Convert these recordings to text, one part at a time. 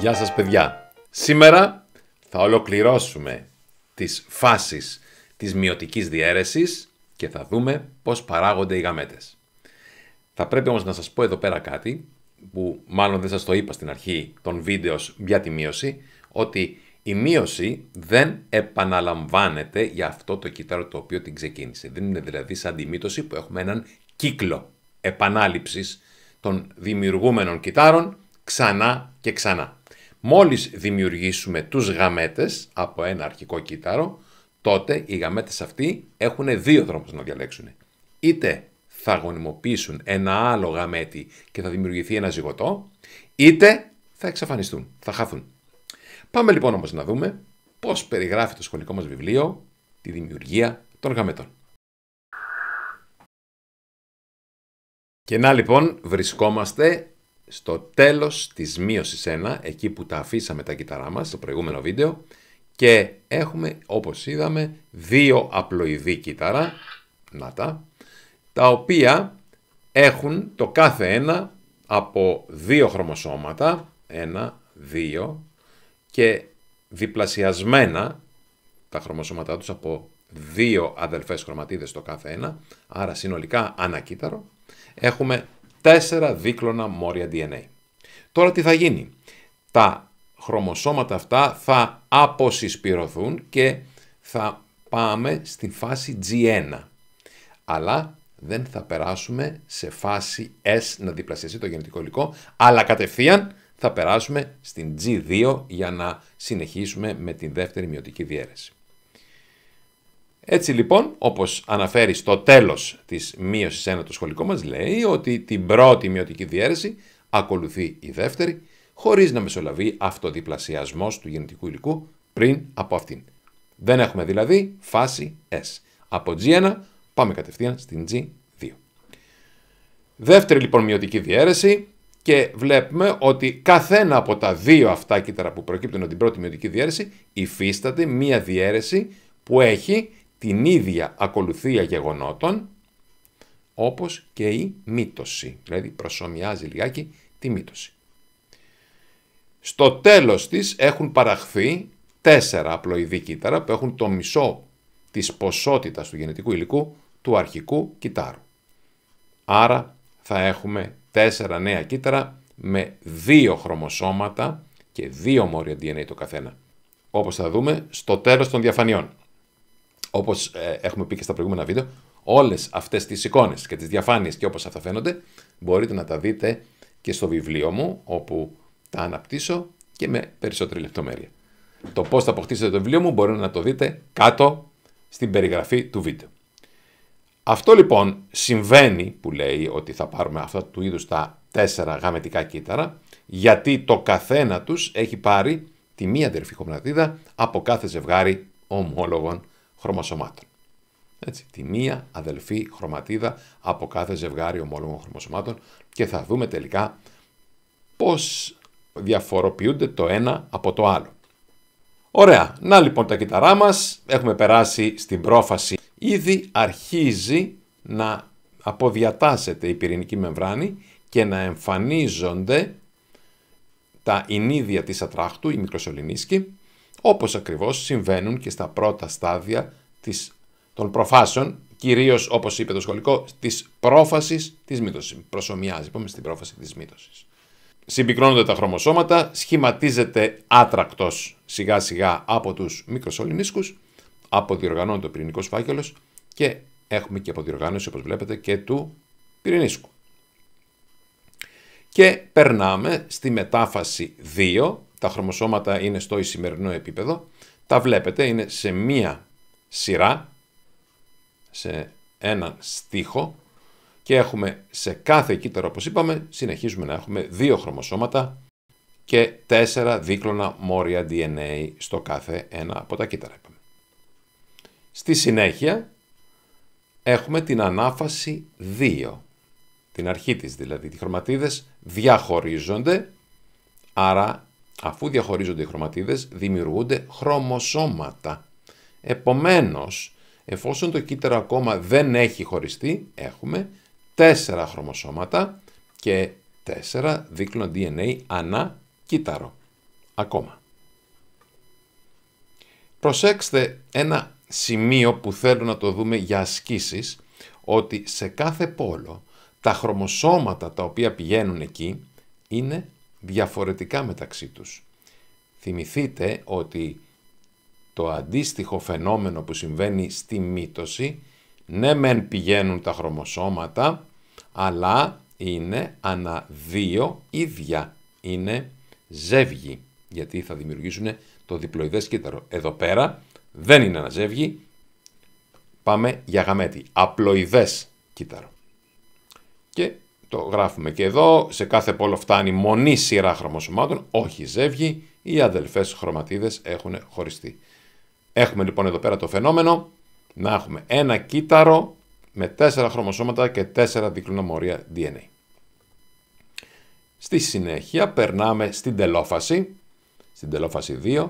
Γεια σας παιδιά. Σήμερα θα ολοκληρώσουμε τις φάσεις της μειωτικής διαίρεσης και θα δούμε πώς παράγονται οι γαμέτες. Θα πρέπει όμως να σας πω εδώ πέρα κάτι που μάλλον δεν σας το είπα στην αρχή των βίντεος για τη μείωση ότι η μείωση δεν επαναλαμβάνεται για αυτό το κύτταρο το οποίο την ξεκίνησε. Δεν είναι δηλαδή σαν τη που έχουμε έναν κύκλο επανάληψης των δημιουργούμενων κυτάρων ξανά και ξανά. Μόλις δημιουργήσουμε τους γαμέτες από ένα αρχικό κύτταρο, τότε οι γαμέτες αυτοί έχουν δύο δρόμους να διαλέξουν. Είτε θα γονιμοποιήσουν ένα άλλο γαμέτι και θα δημιουργηθεί ένα ζυγωτό, είτε θα εξαφανιστούν, θα χαθούν. Πάμε λοιπόν όμως να δούμε πώς περιγράφει το σχολικό μας βιβλίο τη δημιουργία των γαμέτων. Και να λοιπόν βρισκόμαστε στο τέλος της μείωσης 1, εκεί που τα αφήσαμε τα κύτταρά μας στο προηγούμενο βίντεο, και έχουμε, όπως είδαμε, δύο απλοειδή κύτταρα, να τα, τα οποία έχουν το κάθε ένα από δύο χρωμοσώματα, ένα, δύο, και διπλασιασμένα τα χρωμοσώματά τους από δύο αδελφές χρωματίδες το κάθε ένα, άρα συνολικά ανακύτταρο, έχουμε τέσσερα δίκλωνα μόρια DNA. Τώρα τι θα γίνει. Τα χρωμοσώματα αυτά θα αποσυσπηρωθούν και θα πάμε στη φάση G1. Αλλά δεν θα περάσουμε σε φάση S να διπλασιαστεί το γενετικό υλικό, αλλά κατευθείαν θα περάσουμε στην G2 για να συνεχίσουμε με τη δεύτερη μειωτική διαίρεση. Έτσι λοιπόν, όπως αναφέρει στο τέλος της μείωσης 1 το σχολικό μας, λέει ότι την πρώτη μειωτική διαίρεση ακολουθεί η δεύτερη, χωρίς να μεσολαβεί αυτοδιπλασιασμός του γενετικού υλικού πριν από αυτήν. Δεν έχουμε δηλαδή φάση S. Από G1 πάμε κατευθείαν στην G2. Δεύτερη λοιπόν μειωτική διαίρεση και βλέπουμε ότι καθένα από τα δύο αυτά κύτταρα που προκύπτουν από την πρώτη μειωτική διαίρεση υφίσταται μία διαίρεση που έχει την ίδια ακολουθία γεγονότων όπως και η μύτωση. δηλαδή προσωμιάζει λιγάκι τη μύτωση. Στο τέλος της έχουν παραχθεί τέσσερα απλοειδή κύτταρα που έχουν το μισό της ποσότητας του γενετικού υλικού του αρχικού κυτάρου. Άρα θα έχουμε τέσσερα νέα κύτταρα με δύο χρωμοσώματα και δύο μόρια DNA το καθένα, όπως θα δούμε στο τέλος των διαφανειών. Όπως ε, έχουμε πει και στα προηγούμενα βίντεο, όλες αυτές τις εικόνες και τις διαφάνειες και όπως αυτά φαίνονται, μπορείτε να τα δείτε και στο βιβλίο μου, όπου τα αναπτύσσω και με περισσότερη λεπτομέρεια. Το πώς θα αποκτήσετε το βιβλίο μου μπορείτε να το δείτε κάτω στην περιγραφή του βίντεο. Αυτό λοιπόν συμβαίνει που λέει ότι θα πάρουμε αυτά του είδους τα τέσσερα γαμετικά κύτταρα γιατί το καθένα τους έχει πάρει τη μία αδερφή κομμρατίδα από κάθε ζευγάρι ομόλογων χρωμοσωμάτων. Έτσι, τη μία αδελφή χρωματίδα από κάθε ζευγάρι ομόλογων χρωμασωμάτων και θα δούμε τελικά πώς διαφοροποιούνται το ένα από το άλλο. Ωραία, να λοιπόν τα κύτταρά μας, έχουμε περάσει στην πρόφαση. Ήδη αρχίζει να αποδιατάσσεται η πυρηνική μεμβράνη και να εμφανίζονται τα ενίδια της ατράχτου, η μικροσωληνίσκη, όπως ακριβώς συμβαίνουν και στα πρώτα στάδια της, των προφάσεων, κυρίως όπως είπε το σχολικό, της πρόφασης της μύτωσης. Προσωμιάζει, είπαμε, στην πρόφαση της μύτωσης. Συμπυκνώνονται τα χρωμοσώματα, σχηματίζεται άτρακτος σιγά σιγά από τους μικροσωληνίσκους, αποδιοργανώνεται ο πυρηνικός φάκελος και έχουμε και αποδιοργάνωση, όπως βλέπετε, και του πυρηνίσκου. Και περνάμε στη μετάφαση 2, τα χρωμοσώματα είναι στο ισημερινό επίπεδο, τα βλέπετε, είναι σε μία σειρά, σε έναν στίχο και έχουμε σε κάθε κύτταρο, όπως είπαμε, συνεχίζουμε να έχουμε δύο χρωμοσώματα και τέσσερα δίκλωνα μόρια DNA στο κάθε ένα από τα κύτταρα. Στη συνέχεια έχουμε την ανάφαση 2, την αρχή της δηλαδή. Οι χρωματίδες διαχωρίζονται, άρα Αφού διαχωρίζονται οι χρωματίδες, δημιουργούνται χρωμοσώματα. Επομένως, εφόσον το κύτταρο ακόμα δεν έχει χωριστεί, έχουμε τέσσερα χρωμοσώματα και τέσσερα δίκλων DNA ανά κύτταρο. Ακόμα. Προσέξτε ένα σημείο που θέλω να το δούμε για ασκήσεις, ότι σε κάθε πόλο τα χρωμοσώματα τα οποία πηγαίνουν εκεί είναι διαφορετικά μεταξύ τους. Θυμηθείτε ότι το αντίστοιχο φαινόμενο που συμβαίνει στη μύτωση, ναι μεν πηγαίνουν τα χρωμοσώματα, αλλά είναι ανά δύο ίδια, είναι ζεύγη, γιατί θα δημιουργήσουν το διπλοειδές κύτταρο. Εδώ πέρα δεν είναι ένα ζεύγη, πάμε για γαμέτη, απλοειδές κύτταρο. Και το γράφουμε και εδώ, σε κάθε πόλο φτάνει μονή σειρά χρωμοσωμάτων, όχι ζεύγη, οι αδελφές χρωματίδες έχουν χωριστεί. Έχουμε λοιπόν εδώ πέρα το φαινόμενο να έχουμε ένα κύτταρο με τέσσερα χρωμοσώματα και τέσσερα μορία DNA. Στη συνέχεια περνάμε στην τελόφαση, στην τελόφαση 2,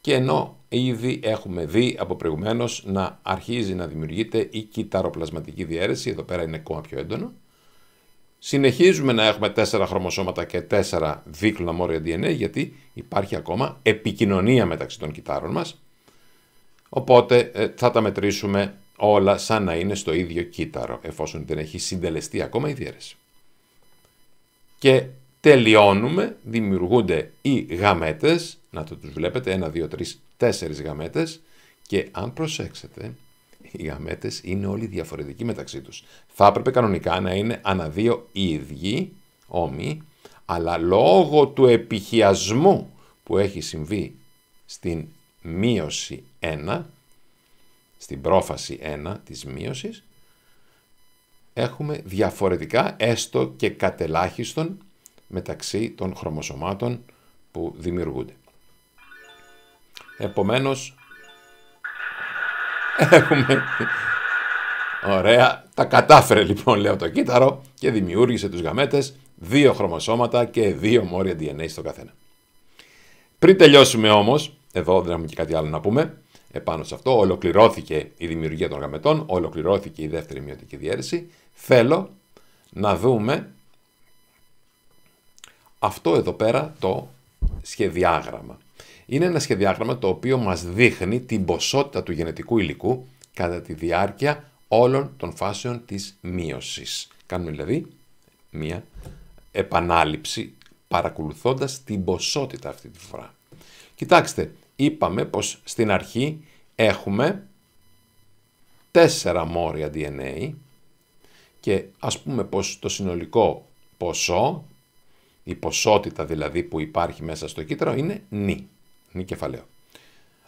και ενώ ήδη έχουμε δει από προηγουμένως να αρχίζει να δημιουργείται η κυταροπλασματική διαίρεση, εδώ πέρα είναι ακόμα πιο έντονο, Συνεχίζουμε να έχουμε τέσσερα χρωμοσώματα και τέσσερα δίκλωνα μόρια DNA γιατί υπάρχει ακόμα επικοινωνία μεταξύ των κυτάρων μας. Οπότε ε, θα τα μετρήσουμε όλα σαν να είναι στο ίδιο κύτταρο εφόσον δεν έχει συντελεστεί ακόμα η διαίρεση. Και τελειώνουμε, δημιουργούνται οι γαμέτες, να το τους βλέπετε, ένα, δύο, 3, 4 γαμέτες και αν προσέξετε οι γαμέτες είναι όλοι διαφορετικοί μεταξύ τους. Θα έπρεπε κανονικά να είναι ανά οι ίδιοι, όμοι, αλλά λόγω του επιχειασμού που έχει συμβεί στην μείωση 1, στην πρόφαση 1 της μείωσης, έχουμε διαφορετικά, έστω και κατελάχιστον, μεταξύ των χρωμοσωμάτων που δημιουργούνται. Επομένως, Έχουμε... Ωραία. Τα κατάφερε λοιπόν, λέω το κύτταρο και δημιούργησε τους γαμέτες, δύο χρωμοσώματα και δύο μόρια DNA στο καθένα. Πριν τελειώσουμε όμως, εδώ δεν έχουμε και κάτι άλλο να πούμε, επάνω σε αυτό, ολοκληρώθηκε η δημιουργία των γαμετών, ολοκληρώθηκε η δεύτερη μειωτική διαίρεση. Θέλω να δούμε αυτό εδώ πέρα το σχεδιάγραμμα. Είναι ένα σχεδιάγραμμα το οποίο μας δείχνει την ποσότητα του γενετικού υλικού κατά τη διάρκεια όλων των φάσεων της μείωσης. Κάνουμε δηλαδή μία επανάληψη παρακολουθώντας την ποσότητα αυτή τη φορά. Κοιτάξτε, είπαμε πως στην αρχή έχουμε τέσσερα μόρια DNA και ας πούμε πως το συνολικό ποσό, η ποσότητα δηλαδή που υπάρχει μέσα στο κύτταρο είναι νη μη κεφαλαίο.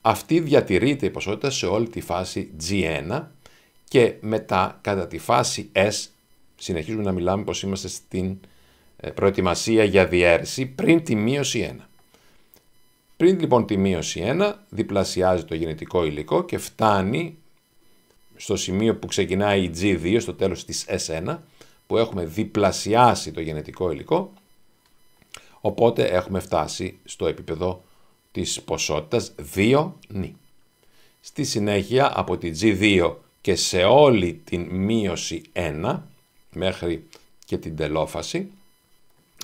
Αυτή διατηρείται η ποσότητα σε όλη τη φάση G1 και μετά κατά τη φάση S συνεχίζουμε να μιλάμε πως είμαστε στην ε, προετοιμασία για διέρεση πριν τη μείωση 1. Πριν λοιπόν τη μείωση 1 διπλασιάζει το γενετικό υλικό και φτάνει στο σημείο που ξεκινάει η G2 στο τέλος της S1 που έχουμε διπλασιάσει το γενετικό υλικό οπότε έχουμε φτάσει στο επίπεδο της ποσότητας 2 νη. Στη συνέχεια από τη G2 και σε όλη την μείωση 1 μέχρι και την τελόφαση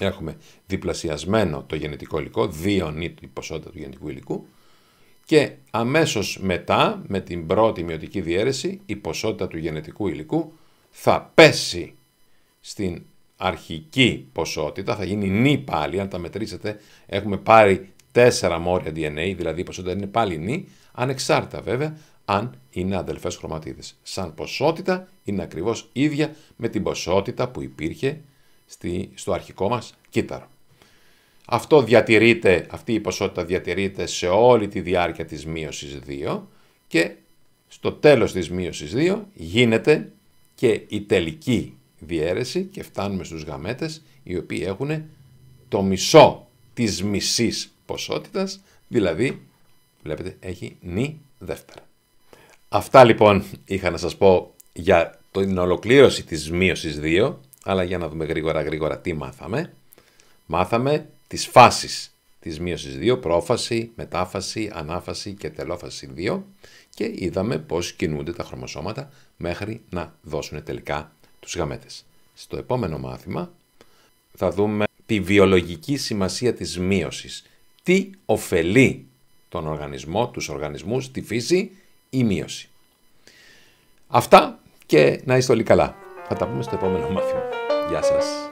έχουμε διπλασιασμένο το γενετικό υλικό, 2 νη την ποσότητα του γενετικού υλικού και αμέσως μετά με την πρώτη μειωτική διαίρεση η ποσότητα του γενετικού υλικού θα πέσει στην αρχική ποσότητα, θα γίνει νη πάλι, αν τα μετρήσετε έχουμε πάρει τέσσερα μόρια DNA, δηλαδή η ποσότητα είναι πάλι νη, ανεξάρτητα βέβαια αν είναι αδελφές χρωματίδες. Σαν ποσότητα είναι ακριβώς ίδια με την ποσότητα που υπήρχε στη, στο αρχικό μας κύτταρο. Αυτό διατηρείται, αυτή η ποσότητα διατηρείται σε όλη τη διάρκεια της μείωσης 2 και στο τέλος της μείωσης 2 γίνεται και η τελική διαίρεση και φτάνουμε στους γαμέτες οι οποίοι έχουν το μισό της μισής ποσότητας, δηλαδή, βλέπετε, έχει νη δεύτερα. Αυτά λοιπόν είχα να σας πω για την ολοκλήρωση της μείωσης 2, αλλά για να δούμε γρήγορα γρήγορα τι μάθαμε. Μάθαμε τις φάσεις της μείωσης 2, πρόφαση, μετάφαση, ανάφαση και τελόφαση 2 και είδαμε πώς κινούνται τα χρωμοσώματα μέχρι να δώσουν τελικά τους γαμέτες. Στο επόμενο μάθημα θα δούμε τη βιολογική σημασία της μείωσης τι ωφελεί τον οργανισμό, τους οργανισμούς, τη φύση, η μείωση. Αυτά και να είστε όλοι καλά. Θα τα πούμε στο επόμενο μάθημα. Γεια σας.